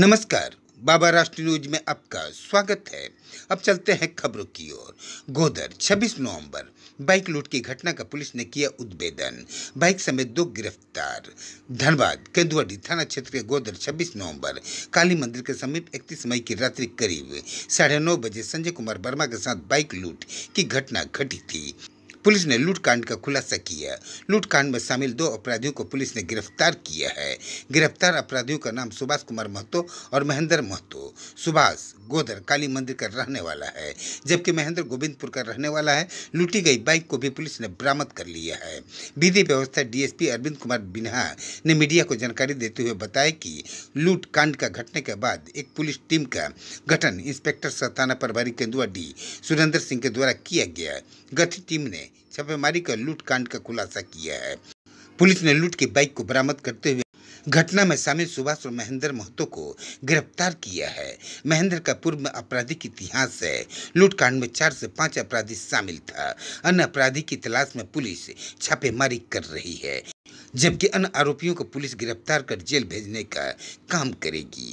नमस्कार बाबा राष्ट्रीय न्यूज में आपका स्वागत है अब चलते हैं खबरों की ओर गोदर 26 नवंबर बाइक लूट की घटना का पुलिस ने किया उद्भेदन बाइक समेत दो गिरफ्तार धनबाद केंदुआडी थाना क्षेत्र के गोदर 26 नवंबर काली मंदिर के समीप इकतीस मई की रात्रि करीब साढ़े नौ बजे संजय कुमार वर्मा के साथ बाइक लूट की घटना घटी थी पुलिस ने लूटकांड का खुलासा किया लूटकांड में शामिल दो अपराधियों को पुलिस ने गिरफ्तार किया है गिरफ्तार अपराधियों का नाम सुभाष कुमार महतो और महेंद्र महतो सुभाष गोदर काली मंदिर का रहने वाला है जबकि महेंद्र गोविंदपुर का रहने वाला है लूटी गई बाइक को भी पुलिस ने बरामद कर लिया है विधि व्यवस्था डीएसपी अरविंद कुमार बिन्हा ने मीडिया को जानकारी देते हुए बताया कि लूट कांड का घटने के बाद एक पुलिस टीम का गठन इंस्पेक्टर थाना प्रभारी केंदुआ डी सुरेंद्र सिंह के द्वारा किया गया गठित टीम ने छापेमारी कर लूटकांड का खुलासा किया है पुलिस ने लूट की बाइक को बरामद करते हुए घटना में शामिल सुभाष और महेंद्र महतो को गिरफ्तार किया है महेंद्र का पूर्व में आपराधिक इतिहास है लूटकांड में चार से पांच अपराधी शामिल था अन्य अपराधी की तलाश में पुलिस छापेमारी कर रही है जबकि अन्य आरोपियों को पुलिस गिरफ्तार कर जेल भेजने का काम करेगी